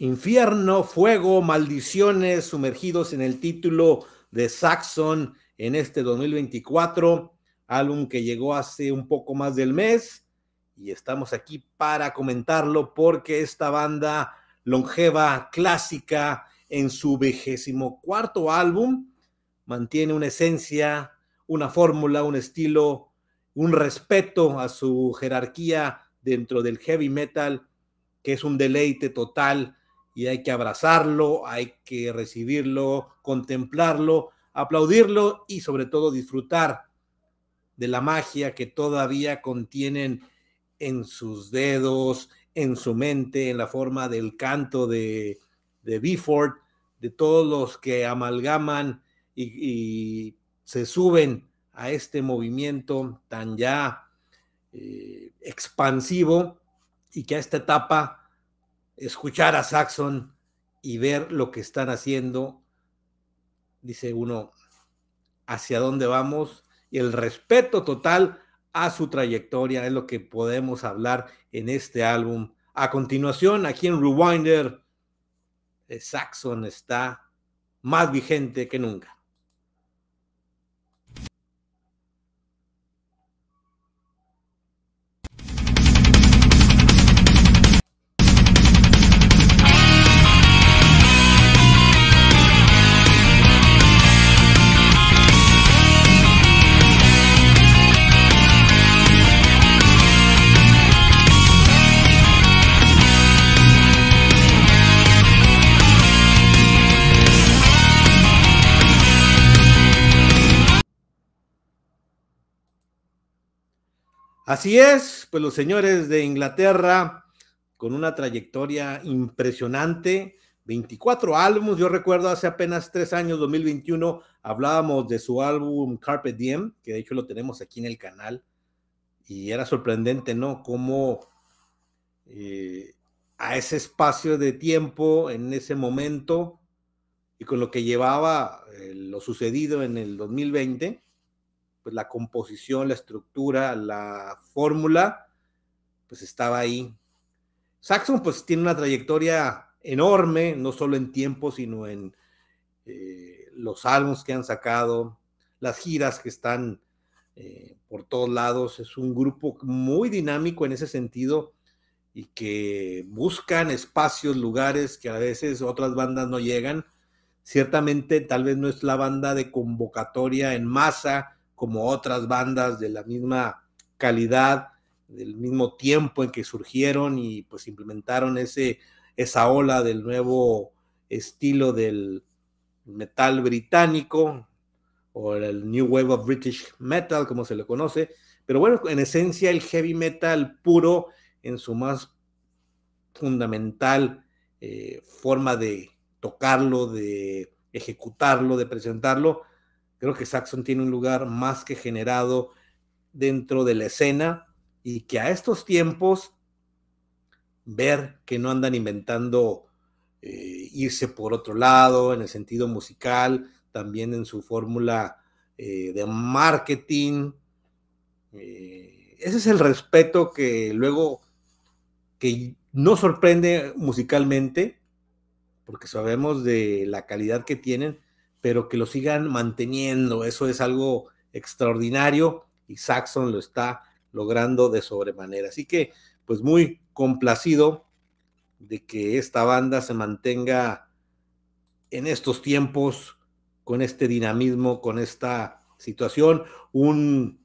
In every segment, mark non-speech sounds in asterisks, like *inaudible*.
Infierno, fuego, maldiciones sumergidos en el título de Saxon en este 2024, álbum que llegó hace un poco más del mes y estamos aquí para comentarlo porque esta banda longeva, clásica, en su vigésimo cuarto álbum, mantiene una esencia, una fórmula, un estilo, un respeto a su jerarquía dentro del heavy metal, que es un deleite total y hay que abrazarlo, hay que recibirlo, contemplarlo, aplaudirlo y sobre todo disfrutar de la magia que todavía contienen en sus dedos, en su mente, en la forma del canto de, de de todos los que amalgaman y, se suben a este movimiento tan ya eh, expansivo y que a esta etapa escuchar a Saxon y ver lo que están haciendo, dice uno, hacia dónde vamos y el respeto total a su trayectoria es lo que podemos hablar en este álbum. A continuación, aquí en Rewinder, eh, Saxon está más vigente que nunca. Así es, pues los señores de Inglaterra, con una trayectoria impresionante, 24 álbumes, yo recuerdo hace apenas tres años, 2021, hablábamos de su álbum Carpet Diem, que de hecho lo tenemos aquí en el canal, y era sorprendente, ¿no? Cómo eh, a ese espacio de tiempo, en ese momento, y con lo que llevaba eh, lo sucedido en el 2020, pues, la composición, la estructura, la fórmula, pues estaba ahí. Saxon pues tiene una trayectoria enorme, no solo en tiempo, sino en eh, los álbumes que han sacado, las giras que están eh, por todos lados. Es un grupo muy dinámico en ese sentido y que buscan espacios, lugares que a veces otras bandas no llegan. Ciertamente tal vez no es la banda de convocatoria en masa como otras bandas de la misma calidad, del mismo tiempo en que surgieron y pues implementaron ese, esa ola del nuevo estilo del metal británico o el New Wave of British Metal, como se le conoce. Pero bueno, en esencia el heavy metal puro en su más fundamental eh, forma de tocarlo, de ejecutarlo, de presentarlo, Creo que Saxon tiene un lugar más que generado dentro de la escena y que a estos tiempos ver que no andan inventando eh, irse por otro lado en el sentido musical, también en su fórmula eh, de marketing. Eh, ese es el respeto que luego, que no sorprende musicalmente, porque sabemos de la calidad que tienen, pero que lo sigan manteniendo. Eso es algo extraordinario y Saxon lo está logrando de sobremanera. Así que, pues muy complacido de que esta banda se mantenga en estos tiempos, con este dinamismo, con esta situación, un,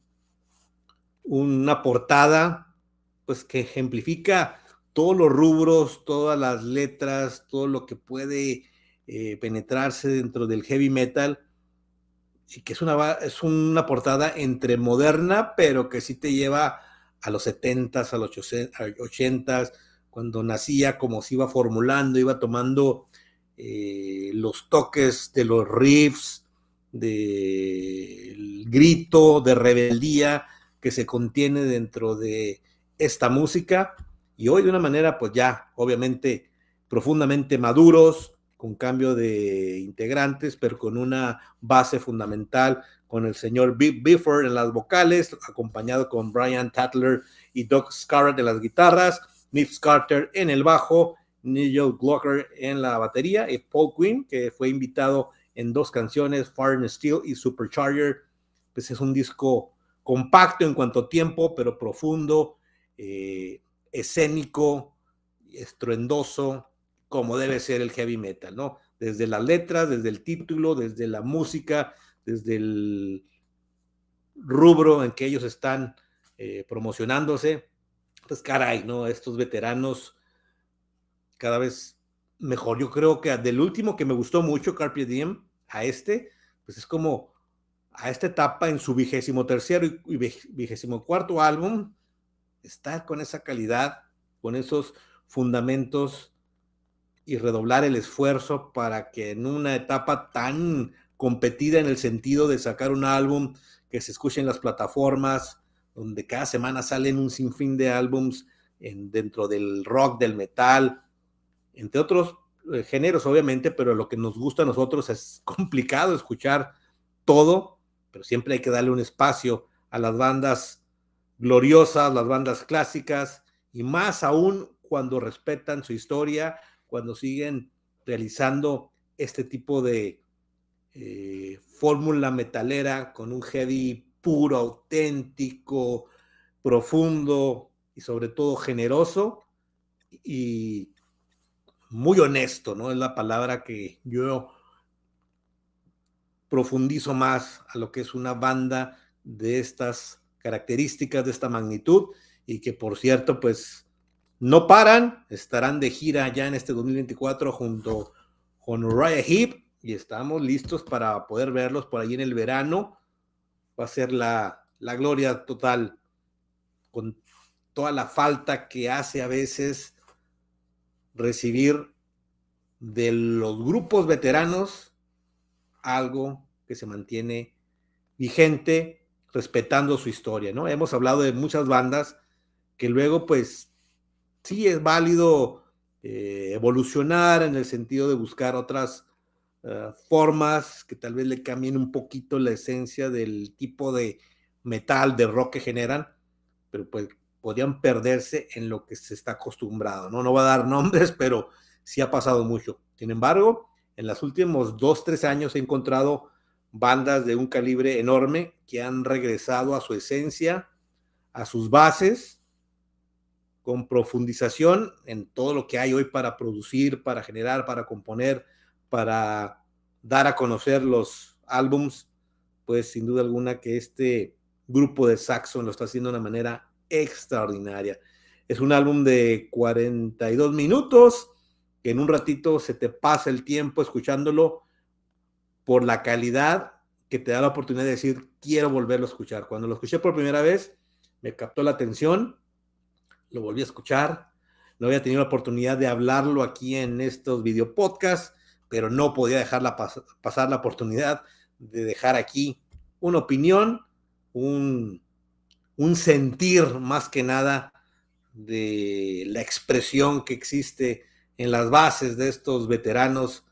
una portada pues que ejemplifica todos los rubros, todas las letras, todo lo que puede eh, penetrarse dentro del heavy metal, y que es una, es una portada entre moderna, pero que sí te lleva a los 70s, a los 80s, cuando nacía, como se iba formulando, iba tomando eh, los toques de los riffs, del grito de rebeldía que se contiene dentro de esta música, y hoy de una manera, pues ya, obviamente, profundamente maduros, un cambio de integrantes, pero con una base fundamental, con el señor Big Bifford en las vocales, acompañado con Brian Tatler y Doc Scarrett en las guitarras, Nick Carter en el bajo, Nigel Glocker en la batería, y Paul Quinn, que fue invitado en dos canciones, Fire and Steel y Supercharger. Pues es un disco compacto en cuanto a tiempo, pero profundo, eh, escénico, estruendoso, como debe ser el heavy metal, ¿no? Desde las letras, desde el título, desde la música, desde el rubro en que ellos están eh, promocionándose. Pues caray, ¿no? Estos veteranos cada vez mejor. Yo creo que del último que me gustó mucho, Carpe Diem, a este, pues es como a esta etapa en su vigésimo tercero y vigésimo cuarto álbum, está con esa calidad, con esos fundamentos y redoblar el esfuerzo para que en una etapa tan competida en el sentido de sacar un álbum que se escuche en las plataformas, donde cada semana salen un sinfín de álbums dentro del rock, del metal, entre otros eh, géneros, obviamente, pero lo que nos gusta a nosotros es *laughs* complicado escuchar todo, pero siempre hay que darle un espacio a las bandas gloriosas, las bandas clásicas, y más aún cuando respetan su historia, cuando siguen realizando este tipo de eh, fórmula metalera con un heavy puro, auténtico, profundo y sobre todo generoso y muy honesto, ¿no? Es la palabra que yo profundizo más a lo que es una banda de estas características, de esta magnitud y que por cierto, pues no paran, estarán de gira ya en este 2024 junto con Raya Heap. y estamos listos para poder verlos por ahí en el verano. Va a ser la, la gloria total con toda la falta que hace a veces recibir de los grupos veteranos algo que se mantiene vigente respetando su historia, ¿no? Hemos hablado de muchas bandas que luego pues sí es válido eh, evolucionar en el sentido de buscar otras eh, formas que tal vez le cambien un poquito la esencia del tipo de metal, de rock que generan, pero pues podrían perderse en lo que se está acostumbrado, ¿no? No va a dar *laughs* nombres, pero sí ha pasado mucho. Sin embargo, en los últimos dos, tres años he encontrado bandas de un calibre enorme que han regresado a su esencia, a sus bases, con profundización en todo lo que hay hoy para producir, para generar, para componer, para dar a conocer los álbums, pues sin duda alguna que este grupo de Saxon lo está haciendo de una manera extraordinaria. Es un álbum de 42 minutos, que en un ratito se te pasa el tiempo escuchándolo por la calidad que te da la oportunidad de decir, quiero volverlo a escuchar. Cuando lo escuché por primera vez, me captó la atención lo volví a escuchar, no había tenido la oportunidad de hablarlo aquí en estos video pero no podía dejarla pasar la oportunidad de dejar aquí una opinión, un, sentir más que nada de la expresión que existe en las bases de estos veteranos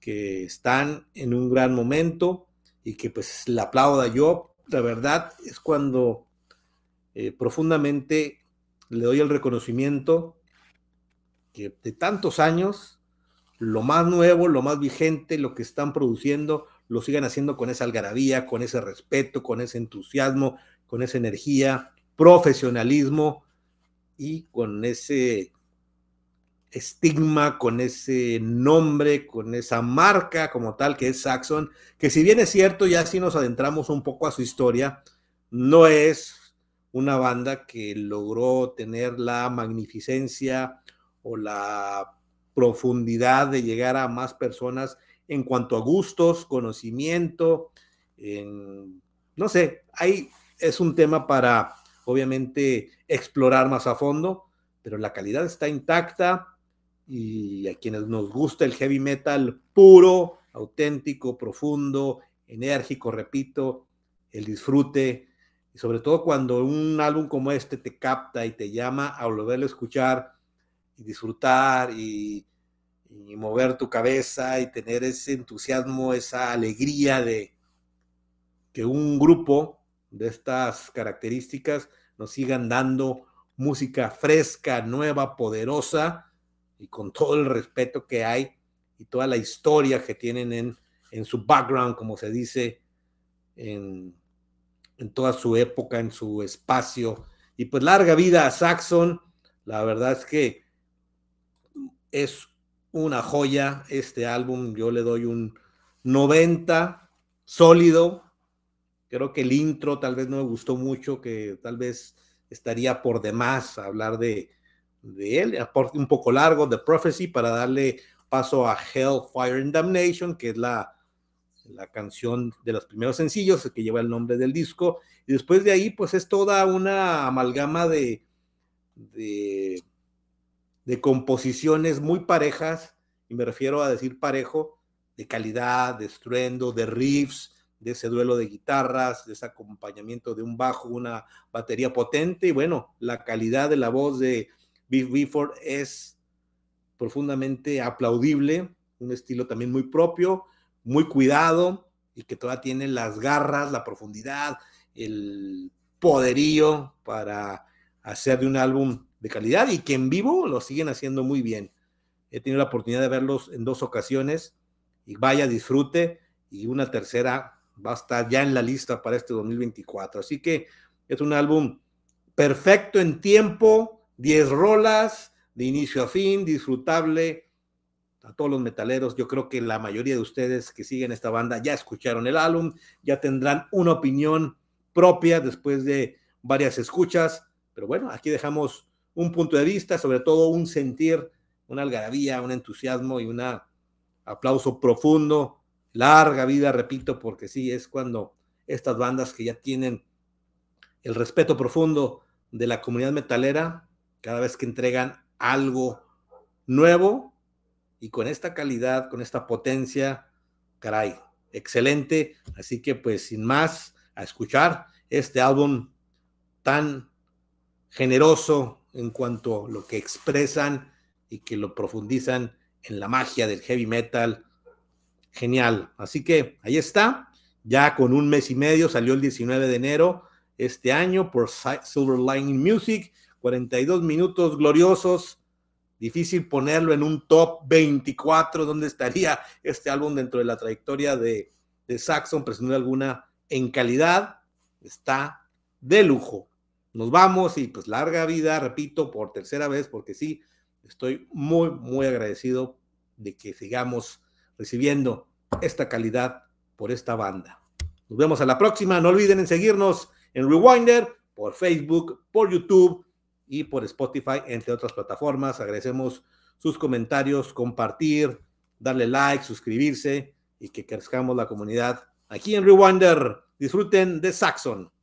que están en un gran momento y que pues la aplauda yo, la verdad es cuando eh, profundamente le doy el reconocimiento que de tantos años, lo más nuevo, lo más vigente, lo que están produciendo, lo sigan haciendo con esa algarabía, con ese respeto, con ese entusiasmo, con esa energía, profesionalismo y con ese estigma, con ese nombre, con esa marca como tal que es Saxon, que si bien es cierto, ya si nos adentramos un poco a su historia, no es una banda que logró tener la magnificencia o la profundidad de llegar a más personas en cuanto a gustos, conocimiento, no sé, ahí es un tema para obviamente explorar más a fondo, pero la calidad está intacta y a quienes nos gusta el heavy metal puro, auténtico, profundo, enérgico, repito, el disfrute, y sobre todo cuando un álbum como este te capta y te llama a volver a escuchar y disfrutar y, mover tu cabeza y tener ese entusiasmo, esa alegría de que un grupo de estas características nos sigan dando música fresca, nueva, poderosa y con todo el respeto que hay y toda la historia que tienen en su background, como se dice en, en toda su época, en su espacio. Y pues larga vida a Saxon. La verdad es que es una joya este álbum. Yo le doy un 90 sólido. Creo que el intro tal vez no me gustó mucho, que tal vez estaría por demás hablar de, él. un poco largo, The Prophecy, para darle paso a Hellfire and Damnation, que es la la canción de los primeros sencillos que lleva el nombre del disco. Y después de ahí, pues es toda una amalgama de, de, composiciones muy parejas, y me refiero a decir parejo, de calidad, de estruendo, de riffs, de ese duelo de guitarras, de ese acompañamiento de un bajo, una batería potente y bueno, la calidad de la voz de Biff Bifford es profundamente aplaudible, un estilo también muy propio, muy cuidado y que todavía tiene las garras, la profundidad, el poderío para hacer de un álbum de calidad y que en vivo lo siguen haciendo muy bien. He tenido la oportunidad de verlos en dos ocasiones y vaya disfrute y una tercera va a estar ya en la lista para este 2024. Así que es un álbum perfecto en tiempo, 10 rolas de inicio a fin, disfrutable a todos los metaleros, yo creo que la mayoría de ustedes que siguen esta banda ya escucharon el álbum, ya tendrán una opinión propia después de varias escuchas, pero bueno, aquí dejamos un punto de vista, sobre todo un sentir, una algarabía, un entusiasmo y un aplauso profundo, larga vida, repito, porque sí, es cuando estas bandas que ya tienen el respeto profundo de la comunidad metalera, cada vez que entregan algo nuevo, y con esta calidad, con esta potencia, caray, excelente. Así que pues sin más, a escuchar este álbum tan generoso en cuanto a lo que expresan y que lo profundizan en la magia del heavy metal. Genial. Así que ahí está. Ya con un mes y medio salió el 19 de enero este año por Silver Lining Music. 42 minutos gloriosos Difícil ponerlo en un top 24 donde estaría este álbum dentro de la trayectoria de, de Saxon, pero alguna en calidad está de lujo. Nos vamos y pues larga vida, repito, por tercera vez, porque sí, estoy muy, muy agradecido de que sigamos recibiendo esta calidad por esta banda. Nos vemos a la próxima. No olviden en seguirnos en Rewinder por Facebook, por YouTube y por Spotify, entre otras plataformas. Agradecemos sus comentarios, compartir, darle like, suscribirse y que crezcamos la comunidad aquí en Rewinder. Disfruten de Saxon.